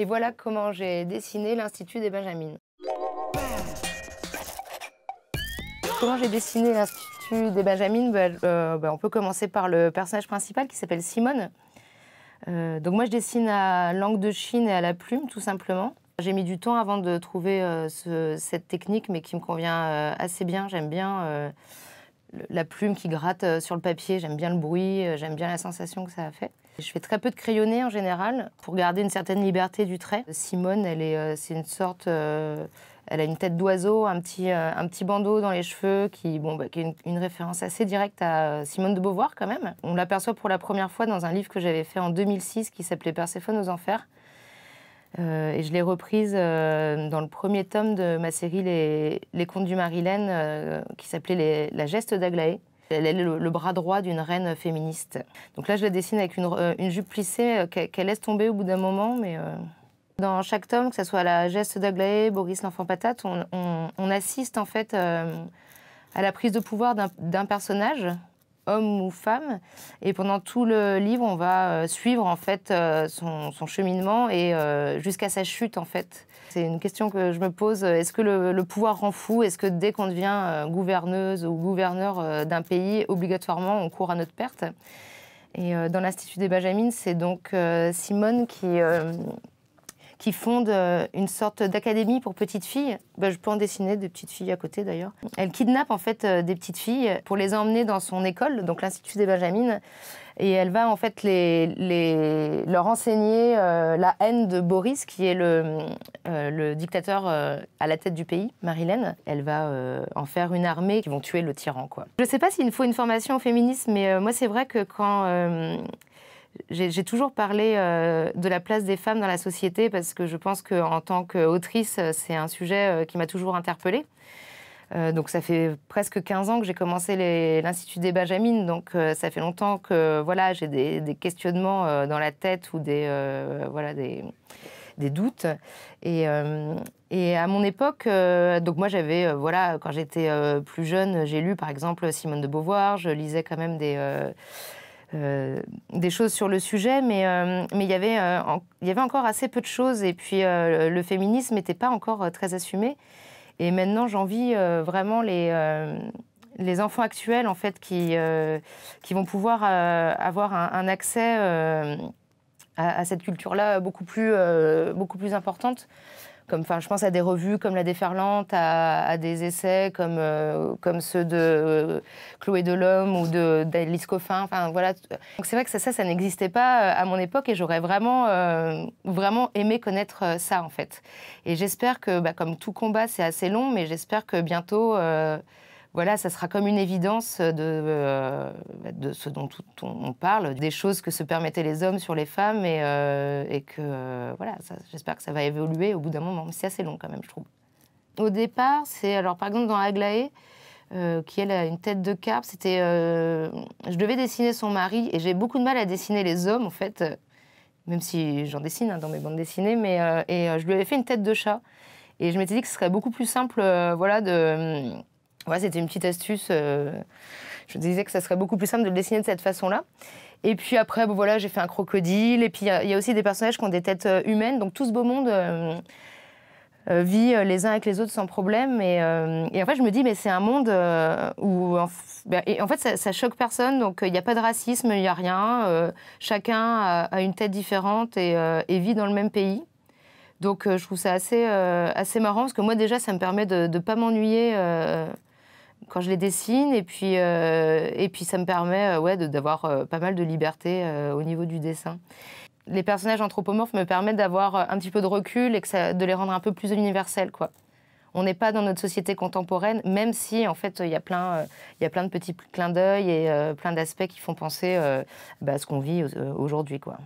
Et voilà comment j'ai dessiné l'Institut des Benjamines. Comment j'ai dessiné l'Institut des Benjamines bah, euh, bah, On peut commencer par le personnage principal qui s'appelle Simone. Euh, donc moi, je dessine à langue de Chine et à la plume, tout simplement. J'ai mis du temps avant de trouver euh, cette technique, mais qui me convient assez bien. J'aime bien la plume qui gratte sur le papier, j'aime bien le bruit, j'aime bien la sensation que ça a fait. Je fais très peu de crayonné en général pour garder une certaine liberté du trait. Simone, elle est, euh, c'est une sorte, euh, elle a une tête d'oiseau, un petit, euh, un petit bandeau dans les cheveux qui, bon, bah, qui est une, référence assez directe à Simone de Beauvoir quand même. On l'aperçoit pour la première fois dans un livre que j'avais fait en 2006 qui s'appelait Perséphone aux enfers. et je l'ai reprise dans le premier tome de ma série Les, les Contes du Marilène qui s'appelait La geste d'Aglaé. Elle est le, bras droit d'une reine féministe. Donc là, je la dessine avec une, euh, une jupe plissée euh, qu'elle laisse tomber au bout d'un moment, mais... Euh, dans chaque tome, que ce soit la geste d'Aglaé, Boris l'enfant patate, on, assiste en fait à la prise de pouvoir d'un personnage homme ou femme. Et pendant tout le livre, on va euh, suivre en fait euh, son, cheminement et euh, jusqu'à sa chute en fait. C'est une question que je me pose. Est-ce que le, le, pouvoir rend fou Est-ce que dès qu'on devient gouverneuse ou gouverneur d'un pays, obligatoirement, on court à notre perte Et dans l'Institut des Benjamin, c'est donc Simone qui qui fonde euh, une sorte d'académie pour petites filles. Ben, je peux en dessiner des petites filles à côté d'ailleurs. Elle kidnappe en fait euh, des petites filles pour les emmener dans son école, donc l'Institut des Benjamines. Et elle va en fait les, les, leur enseigner euh, la haine de Boris, qui est le, le dictateur à la tête du pays, Marilène. Elle va en faire une armée qui vont tuer le tyran. Quoi. Je ne sais pas s'il faut une formation féministe féminisme, mais moi c'est vrai que quand j'ai toujours parlé euh, de la place des femmes dans la société parce que je pense qu'en tant qu'autrice, c'est un sujet euh, qui m'a toujours interpellée. Euh, donc ça fait presque 15 ans que j'ai commencé l'Institut des Benjamines, donc ça fait longtemps que voilà, j'ai des, questionnements dans la tête ou des, voilà, des, doutes. Et, et, à mon époque, donc moi j'avais, voilà, quand j'étais plus jeune, j'ai lu par exemple Simone de Beauvoir, je lisais quand même des... Euh, des choses sur le sujet, mais euh, mais il y avait euh, il y avait encore assez peu de choses et puis le féminisme n'était pas encore très assumé. Et maintenant, j'envie vraiment les les enfants actuels en fait qui, qui vont pouvoir avoir un, accès à, à, cette culture là beaucoup plus beaucoup plus importante comme, je pense à des revues comme La Déferlante, à, des essais comme, euh, comme ceux de euh, Chloé Delhomme ou d'Alice de, Coffin. Enfin, voilà. Donc c'est vrai que ça, ça, n'existait pas euh, à mon époque et j'aurais vraiment, vraiment aimé connaître ça, en fait. Et j'espère que, bah, comme tout combat, c'est assez long, mais j'espère que bientôt voilà, ça sera comme une évidence de, euh, ce dont on, parle, des choses que se permettaient les hommes sur les femmes, et, euh, que euh, voilà, j'espère que ça va évoluer au bout d'un moment, mais c'est assez long quand même, je trouve. Au départ, c'est alors par exemple dans Aglaé, qui elle a une tête de carpe, c'était, je devais dessiner son mari, et j'ai beaucoup de mal à dessiner les hommes en fait, même si j'en dessine hein, dans mes bandes dessinées, mais et je lui avais fait une tête de chat, et je m'étais dit que ce serait beaucoup plus simple, voilà, de c'était une petite astuce. Euh, je disais que ça serait beaucoup plus simple de le dessiner de cette façon-là. Et puis après, voilà, j'ai fait un crocodile. Et puis il y, a aussi des personnages qui ont des têtes euh, humaines. Donc tout ce beau monde euh, vit les uns avec les autres sans problème. Et, et en fait, je me dis, mais c'est un monde où. Ben, en, fait, ça, ça choque personne. Donc il n'y a pas de racisme, il n'y a rien. chacun a, une tête différente et, vit dans le même pays. Donc je trouve ça assez, assez marrant parce que moi, déjà, ça me permet de ne pas m'ennuyer quand je les dessine. Et puis, euh, et puis ça me permet euh, ouais, d'avoir euh, pas mal de liberté au niveau du dessin les personnages anthropomorphes me permettent d'avoir un petit peu de recul et que de les rendre un peu plus universels, quoi. On n'est pas dans notre société contemporaine, même si en fait il y a plein, il y a plein de petits clins d'œil et plein d'aspects qui font penser bah, à ce qu'on vit aujourd'hui, quoi.